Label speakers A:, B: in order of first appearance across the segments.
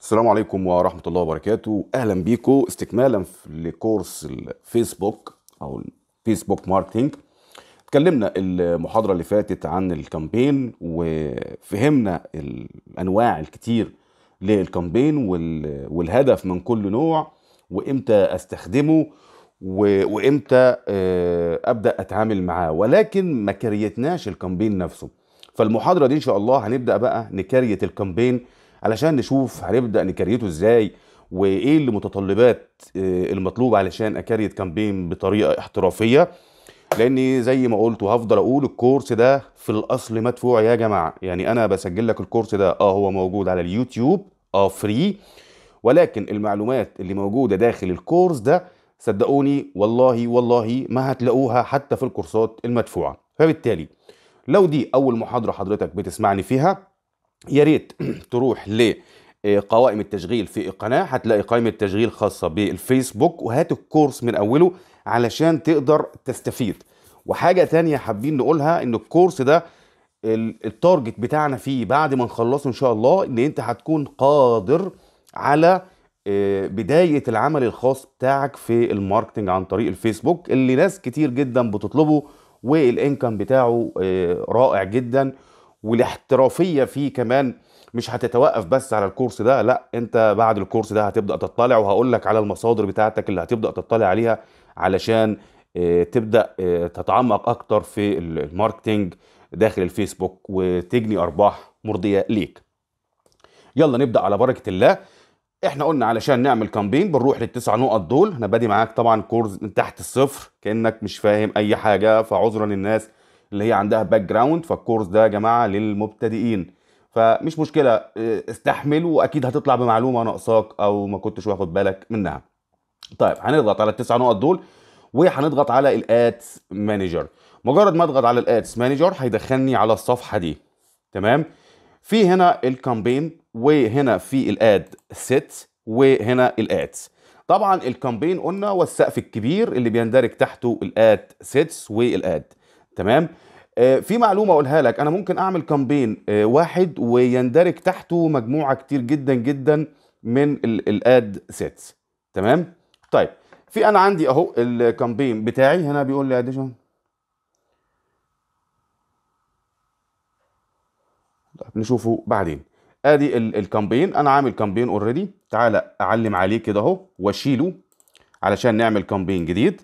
A: السلام عليكم ورحمة الله وبركاته أهلا بيكم استكمالا لكورس الفيسبوك أو الفيسبوك ماركتينج اتكلمنا المحاضرة اللي فاتت عن الكامبين وفهمنا الأنواع الكتير للكامبين والهدف من كل نوع وإمتى أستخدمه وإمتى آه، أبدأ أتعامل معاه ولكن ما كريتناش الكامبين نفسه فالمحاضرة دي إن شاء الله هنبدأ بقى نكريت الكامبين علشان نشوف هنبدا نكريته ازاي وايه المتطلبات المطلوبه آه، علشان اكريت كامبين بطريقه احترافيه لان زي ما قلت وهفضل اقول الكورس ده في الاصل مدفوع يا جماعه يعني انا بسجل لك الكورس ده اه هو موجود على اليوتيوب اه فري ولكن المعلومات اللي موجوده داخل الكورس ده صدقوني والله والله ما هتلاقوها حتى في الكورسات المدفوعه فبالتالي لو دي اول محاضره حضرتك بتسمعني فيها يا ريت تروح ل قوائم التشغيل في القناة هتلاقي قائمة تشغيل خاصة بالفيسبوك وهات الكورس من أوله علشان تقدر تستفيد وحاجة تانية حابين نقولها إن الكورس ده التارجت بتاعنا فيه بعد ما نخلصه إن شاء الله إن أنت هتكون قادر على آه، بداية العمل الخاص بتاعك في الماركتنج عن طريق الفيسبوك اللي ناس كتير جدا بتطلبه والإنكم بتاعه آه، رائع جدا والاحترافيه فيه كمان مش هتتوقف بس على الكورس ده لا انت بعد الكورس ده هتبدا تطلع وهقول لك على المصادر بتاعتك اللي هتبدا تطلع عليها علشان آه، تبدا آه، تتعمق اكتر في الماركتنج داخل الفيسبوك وتجني ارباح مرضيه ليك يلا نبدا على بركه الله احنا قلنا علشان نعمل كامبين بنروح للتسع نقط دول انا بادي معاك طبعا كورس من تحت الصفر كانك مش فاهم اي حاجه فعذرا للناس اللي هي عندها باك جراوند فالكورس ده يا جماعه للمبتدئين فمش مشكله آه، استحمل واكيد هتطلع بمعلومه ناقصاك او ما كنتش واخد بالك منها طيب هنضغط على التسع نقط دول وهنضغط على الادس مانجر مجرد ما اضغط على الادس مانجر هيدخلني على الصفحه دي تمام في هنا الكامبين وهنا في الاد سيت وهنا الادز طبعا الكامبين قلنا والسقف الكبير اللي بيندرج تحته الاد سيتس والاد تمام آه، في معلومه اقولها لك انا ممكن اعمل كامبين آه، واحد ويندرج تحته مجموعه كتير جدا جدا من الاد سيتس تمام طيب في انا عندي اهو الكامبين بتاعي هنا بيقول لي اديشن طيب، نشوفه بعدين ادي الكامبين انا عامل كامبين اوريدي تعالى اعلم عليه كده اهو واشيله علشان نعمل كامبين جديد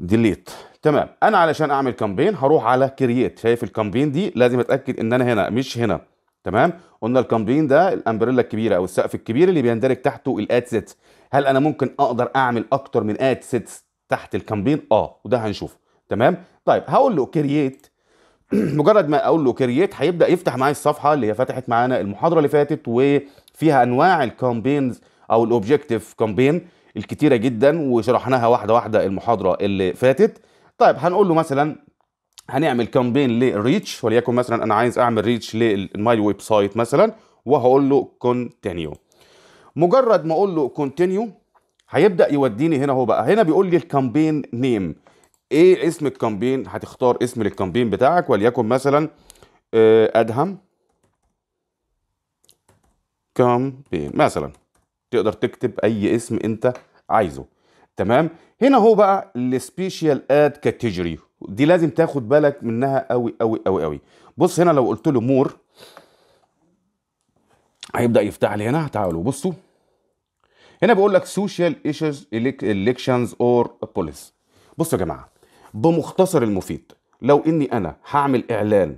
A: ديليت تمام انا علشان اعمل كامبين هروح على كرييت شايف الكامبين دي لازم اتاكد ان انا هنا مش هنا تمام قلنا الكامبين ده الامبريلا الكبيره او السقف الكبير اللي بيندرج تحته الاد سيتس هل انا ممكن اقدر اعمل اكتر من اد سيتس تحت الكامبين اه وده هنشوفه تمام طيب هقول له كرييت مجرد ما اقول له كرييت هيبدا يفتح معايا الصفحه اللي هي فتحت معانا المحاضره اللي فاتت وفيها انواع الكامبينز او الاوبجكتيف كامبين الكتيره جدا وشرحناها واحده واحده المحاضره اللي فاتت طيب هنقول له مثلا هنعمل كامبين للريتش وليكن مثلا انا عايز اعمل ريتش للماي ويب سايت مثلا وهقول له كونتينيو مجرد ما اقول له كونتينيو هيبدا يوديني هنا هو بقى هنا بيقول لي الكامبين نيم ايه اسم الكامبين هتختار اسم للكامبين بتاعك وليكن مثلا آه، ادهم كامبين مثلا تقدر تكتب اي اسم انت عايزه تمام هنا هو بقى السبيشال اد كاتيجوري دي لازم تاخد بالك منها قوي قوي قوي قوي بص هنا لو قلت له مور هيبدا يفتح لي هنا تعالوا بصوا هنا بيقول لك سوشيال ايشوز اليكشنز اور بوليس بصوا يا جماعه بمختصر المفيد لو اني انا هعمل اعلان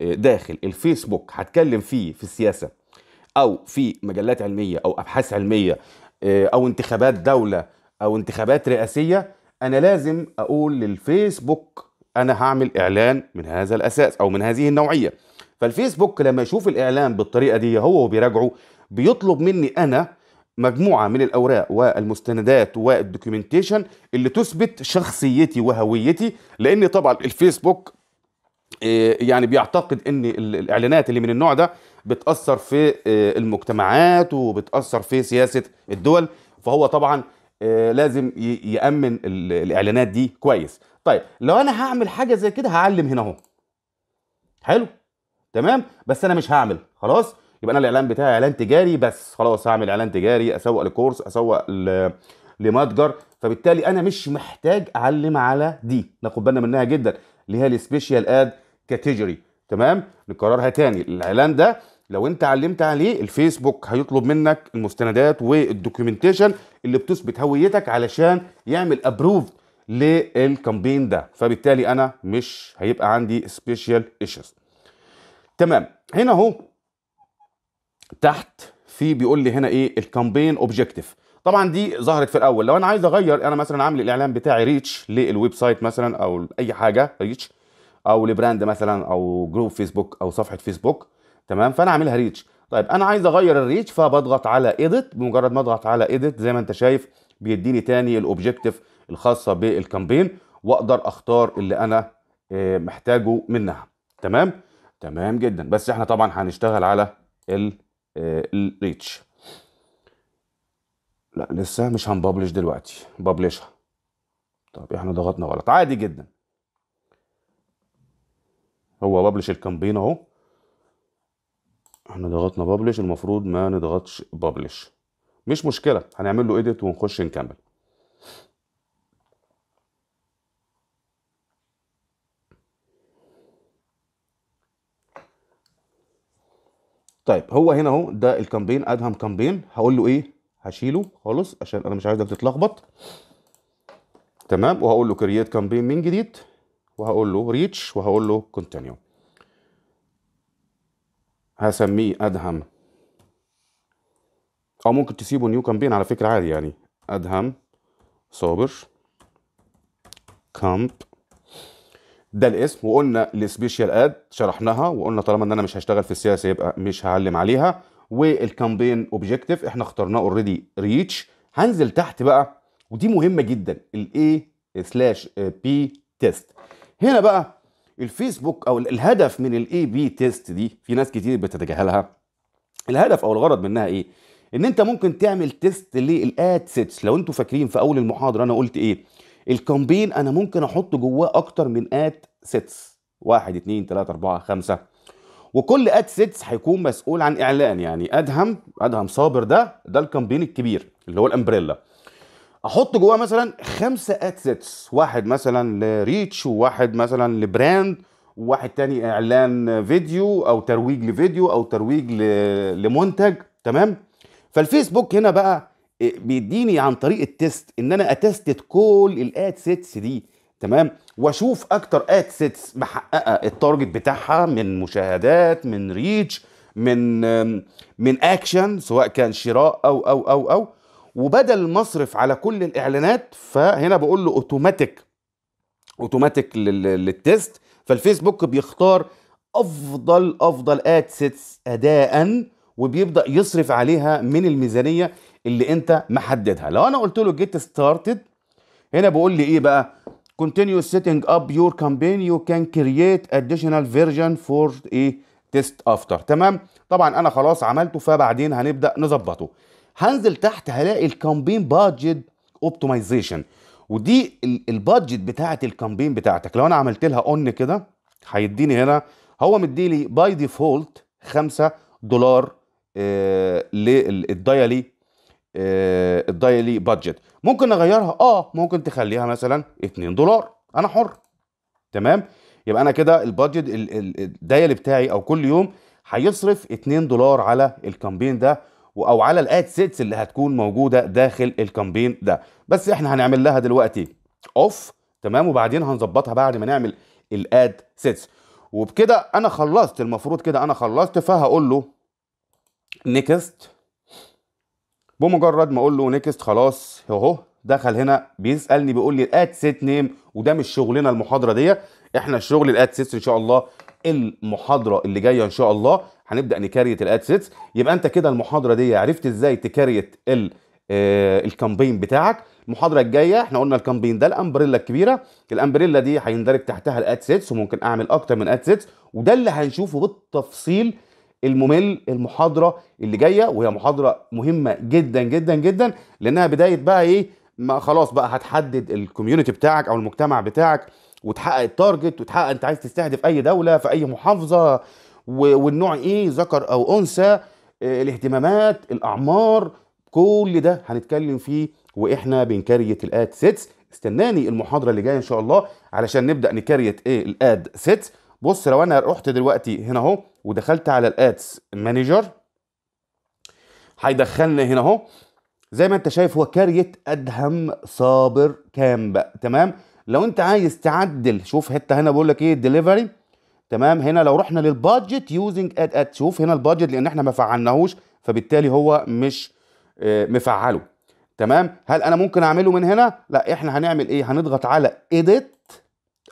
A: آه، داخل الفيسبوك هتكلم فيه في السياسه او في مجلات علميه او ابحاث علميه آه، او انتخابات دوله او انتخابات رئاسيه انا لازم اقول للفيسبوك انا هعمل اعلان من هذا الاساس او من هذه النوعيه فالفيسبوك لما يشوف الاعلان بالطريقه دي هو وبيراجعه بيطلب مني انا مجموعه من الاوراق والمستندات والدوكيومنتيشن اللي تثبت شخصيتي وهويتي لان طبعا الفيسبوك آه، يعني بيعتقد ان الاعلانات اللي من النوع ده بتاثر في آه، المجتمعات وبتاثر في سياسه الدول فهو طبعا آه، لازم يامن الاعلانات دي كويس طيب لو انا هعمل حاجه زي كده هعلم هنا اهو حلو تمام بس انا مش هعمل خلاص يبقى انا الاعلان بتاعي اعلان تجاري بس خلاص هعمل اعلان تجاري اسوق لكورس اسوق لمتجر فبالتالي انا مش محتاج اعلم على دي ناخد بالنا منها جدا اللي هي السبيشال اد كاتيجوري تمام نكررها تاني الاعلان ده لو انت علمت عليه الفيسبوك هيطلب منك المستندات والدوكيومنتيشن اللي بتثبت هويتك علشان يعمل ابروف للكامبين ده فبالتالي انا مش هيبقى عندي سبيشال ايشوز تمام هنا اهو تحت في بيقول لي هنا ايه الكامبين اوبجيكتيف طبعا دي ظهرت في الاول لو انا عايز اغير انا مثلا عامل الاعلان بتاعي ريتش للويب سايت مثلا او اي حاجه ريتش او لبراند مثلا او جروب فيسبوك او صفحه فيسبوك تمام فانا عاملها ريتش طيب انا عايز اغير الريتش فبضغط على ايديت بمجرد ما اضغط على ايديت زي ما انت شايف بيديني تاني الاوبجيكتيف الخاصه بالكامبين واقدر اختار اللي انا آه، محتاجه منها تمام تمام جدا بس احنا طبعا هنشتغل على الريتش آه، لا لسه مش هنببلش دلوقتي ببلشها طب احنا ضغطنا غلط عادي جدا هو ببلش الكامبين اهو احنا ضغطنا بابلش المفروض ما نضغطش بابلش مش مشكله هنعمل له ايديت ونخش نكمل طيب هو هنا اهو ده الكامبين ادهم كامبين هقول له ايه هشيله خالص عشان انا مش عايزك تتلخبط تمام وهقول له كرييت كامبين من جديد وهقول له ريتش وهقول له كونتينيو هسميه ادهم او ممكن تسيبه نيو كامبين على فكره عادي يعني ادهم صابر كامب ده الاسم وقلنا السبيشال اد شرحناها وقلنا طالما ان انا مش هشتغل في السياسه يبقى مش هعلم عليها والكامبين اوبجيكتيف احنا اخترناه اوريدي ريتش هنزل تحت بقى ودي مهمه جدا الاي سلاش بي تيست هنا بقى الفيسبوك او الهدف من الاي بي تيست دي في ناس كتير بتتجاهلها الهدف او الغرض منها ايه ان انت ممكن تعمل تيست للاد سيتس لو انتوا فاكرين في اول المحاضره انا قلت ايه الكامبين انا ممكن احط جواه اكتر من اد سيتس واحد اتنين تلاته اربعه خمسه وكل اد سيتس هيكون مسؤول عن اعلان يعني ادهم ادهم صابر ده ده الكامبين الكبير اللي هو الامبريلا احط جواه مثلا خمسه ادسيتس واحد مثلا لريتش وواحد مثلا لبراند وواحد تاني اعلان فيديو او ترويج لفيديو او ترويج لمنتج تمام فالفيسبوك هنا بقى إيه، بيديني عن طريق التست ان انا اتستت كل سيتس دي تمام واشوف اكتر ادسيتس محققه التارجت بتاعها من مشاهدات من ريتش من من اكشن سواء كان شراء او او او او وبدل المصرف على كل الاعلانات فهنا بقول له اوتوماتيك اوتوماتيك للتيست فالفيسبوك بيختار افضل افضل اد سيتس اداء وبيبدا يصرف عليها من الميزانيه اللي انت محددها لو انا قلت له جيت ستارتد هنا بيقول لي ايه بقى continue setting up your campaign you can create additional version for a test after تمام طبعا انا خلاص عملته فبعدين هنبدا نظبطه هنزل تحت هلاقي الكامبين بادجت اوبتمايزيشن ودي البادجت بتاعه الكامبين بتاعتك لو انا عملت لها اون كده هيديني هنا هو مديلي باي ديفولت 5 دولار آه، للدايلي الدايلي بادجت آه، ممكن اغيرها اه ممكن تخليها مثلا 2 دولار انا حر تمام يبقى انا كده البادجت الدايلي بتاعي او كل يوم هيصرف 2 دولار على الكامبين ده او على الاد سيتس اللي هتكون موجوده داخل الكامبين ده بس احنا هنعمل لها دلوقتي اوف تمام وبعدين هنظبطها بعد ما نعمل الاد سيتس وبكده انا خلصت المفروض كده انا خلصت فهقول له نيكست بمجرد ما اقول له نيكست خلاص اهو دخل هنا بيسالني بيقول لي الاد سيت نيم وده مش شغلنا المحاضره دي احنا الشغل الاد سيت ان شاء الله المحاضره اللي جايه ان شاء الله هنبدا نكريت الادسيتس يبقى انت كده المحاضره دي عرفت ازاي تكريت ال آه، الكامبين بتاعك المحاضره الجايه احنا قلنا الكامبين ده الامبريلا الكبيره الامبريلا دي هيندرج تحتها الاد سيتس وممكن اعمل اكتر من اد سيتس وده اللي هنشوفه بالتفصيل الممل المحاضره اللي جايه وهي محاضره مهمه جدا جدا جدا لانها بدايه بقى ايه ما خلاص بقى هتحدد الكوميونتي بتاعك او المجتمع بتاعك وتحقق التارجت وتحقق انت عايز تستهدف اي دوله في اي محافظه والنوع ايه ذكر او انثى آه، الاهتمامات الاعمار كل ده هنتكلم فيه واحنا بنكريت الاد سيتس استناني المحاضره اللي جايه ان شاء الله علشان نبدا نكريت ايه الاد سيتس بص لو انا رحت دلوقتي هنا اهو ودخلت على الادس مانجر هيدخلنا هنا اهو زي ما انت شايف هو كاريت ادهم صابر كامب تمام لو انت عايز تعدل شوف حته هنا بقول لك ايه الدليفري تمام هنا لو رحنا للبادجت يوزنج اد اد شوف هنا البادجت لان احنا ما فعلناهوش فبالتالي هو مش آه، مفعله تمام هل انا ممكن اعمله من هنا لا احنا هنعمل ايه هنضغط على ايديت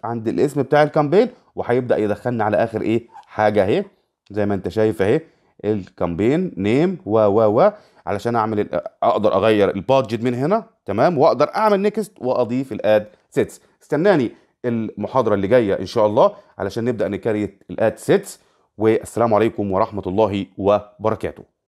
A: عند الاسم بتاع الكامبين وهيبدا يدخلنا على اخر ايه حاجه اهي زي ما انت شايف اهي الكامبين نيم و و و علشان اعمل اقدر اغير البادجت من هنا تمام واقدر اعمل نيكست واضيف الاد سيتس استناني المحاضره اللي جايه ان شاء الله علشان نبدا نكريت الاد سيتس والسلام عليكم ورحمه الله وبركاته